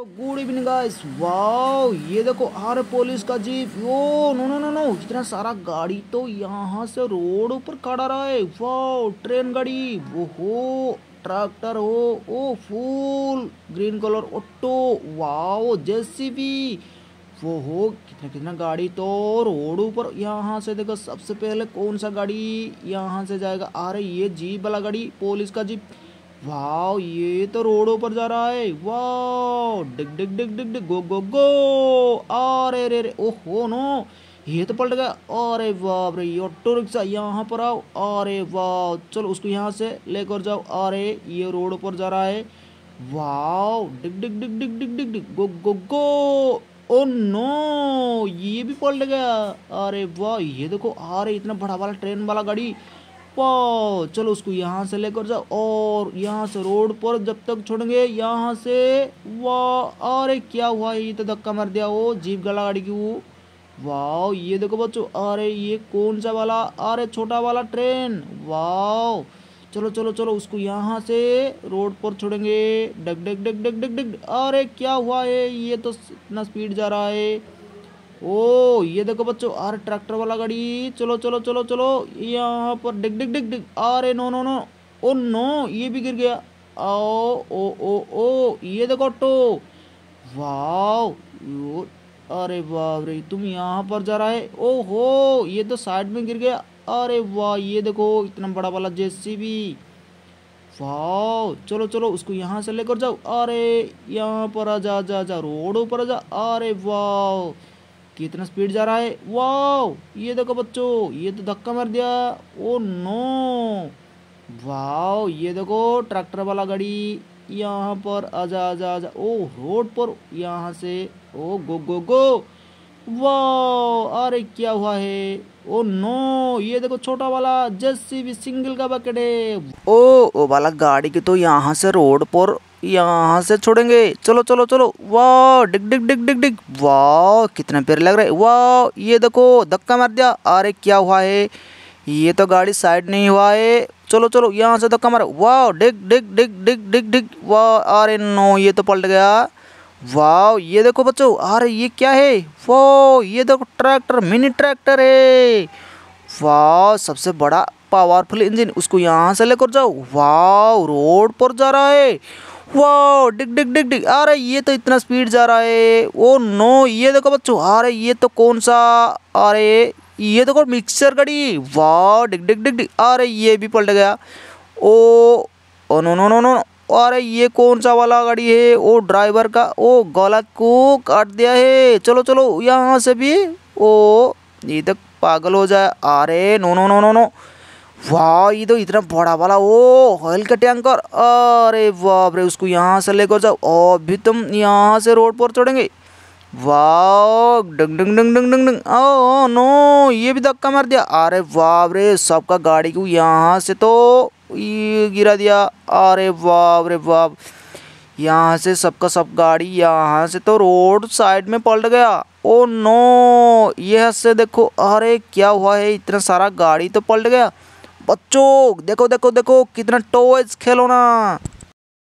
तो good evening guys wow ये देखो आर पुलिस का jeep oh no no no no इतना सारा गाड़ी तो यहाँ से रोड ऊपर खड़ा रहा है वाओ ट्रेन गाड़ी वो हो ट्रैक्टर हो oh full green colour auto wow JCB वो हो कितना कितना गाड़ी तो रोड ऊपर यहाँ से देखो सबसे पहले कौन सा गाड़ी यहाँ से जाएगा अरे ये जीप वाला गाड़ी पुलिस का जीप वाओ ये तो रोडों पर जा रहा है वाओ डिग डिग डिग डिग डिग गो गो गो अरे रे रे ओहो नो ये तो पलट गया अरे बाप रे ये ऑटो रिक्शा यहाँ पर आओ अरे वाह चलो उसको यहाँ से लेकर जाओ अरे ये रोड पर जा रहा है वाओ डिग dig dig dig dig dig डिग गो गो गो ओ नो ये भी पलट गया अरे वाह ये देखो अरे इतना बड़ा वाला ट्रेन वाला गाड़ी पर चलो उसको यहाँ से लेकर जाओ और यहाँ से रोड पर जब तक छोड़ेंगे यहाँ से वाह अरे क्या हुआ ये तो धक्का मर दिया वो जीप गला गाड़ी की वो वाह ये देखो बच्चों अरे ये कौन सा वाला अरे छोटा वाला ट्रेन वाह चलो चलो चलो उसको यहाँ से रोड पर छोड़ेंगे डग डग डग डग डग डग अरे क्या हुआ है ये तो इतना स्पीड जा रहा है ओ ये देखो बच्चों अरे ट्रैक्टर वाला गाड़ी चलो चलो चलो चलो यहाँ पर डिग डिग डिग डिग अरे no no no oh no ये भी गिर गया आओ, ओ ओ ओ ये देखो ऑटो वाओ अरे बाप रे तुम यहाँ पर जा रहा है ओ हो ये तो साइड में गिर गया अरे वाह ये देखो इतना बड़ा वाला जेसीबी वाह चलो चलो उसको यहाँ से लेकर जाओ अरे यहाँ पर आ जा जा जा रोड पर आ जा अरे वाह कितना स्पीड जा रहा है वाह ये देखो बच्चों ये तो धक्का मार दिया ओ नो वाह ये देखो ट्रैक्टर वाला गाड़ी यहाँ पर आजा आजा आजा ओ oh, रोड पर यहाँ से ओ गो गो गो वाह अरे क्या हुआ है ओ नो ये देखो छोटा वाला जस्सी भी सिंगल का बकेट है ओ ओ वाला गाड़ी की तो यहाँ से रोड पर यहाँ से छोड़ेंगे चलो चलो चलो वाह डिग डिग डिग डिग डिग वाह कितने पेड़ लग रहे वाह ये देखो धक्का मार दिया अरे क्या हुआ है ये तो गाड़ी साइड नहीं हुआ है चलो चलो यहाँ से धक्का मार वाह डिग डिग डिग डिग डिग डिग वाह अरे नो ये तो पलट गया वाह ये देखो बच्चों अरे ये क्या है वो ये देखो ट्रैक्टर मिनी ट्रैक्टर है वाह सबसे बड़ा पावरफुल इंजन उसको यहाँ से लेकर जाओ वाह रोड पर जा रहा है वाह डिग डिग डिग डिग अरे ये तो इतना स्पीड जा रहा है ओ नो ये देखो बच्चों अरे ये तो कौन सा अरे ये देखो मिक्सर गाड़ी वाह डिग डिग डिग डिग अरे ये भी पलट गया oh oh no no no, no और ये कौन सा वाला गाड़ी है वो ड्राइवर का वो गलत को काट दिया है चलो चलो यहाँ से भी ओ ये तो पागल हो जाए अरे no no no no no वाह ये तो इतना बड़ा वाला ओ ऑयल का टैंकर अरे बाप रे उसको यहाँ से लेकर जाओ और भी तुम यहाँ से रोड पर चढ़ेंगे वाह डंग डंग डंग डंग डंग डंग ओ नो ये भी धक्का मार दिया अरे बाप रे सबका गाड़ी को यहाँ से तो ये गिरा दिया अरे बाप रे बाप यहाँ से सबका सब गाड़ी यहाँ से तो रोड साइड में पलट गया ओ नो ये से देखो अरे क्या हुआ है इतना सारा गाड़ी तो पलट गया बच्चों देखो देखो देखो कितना टॉयज खेलो ना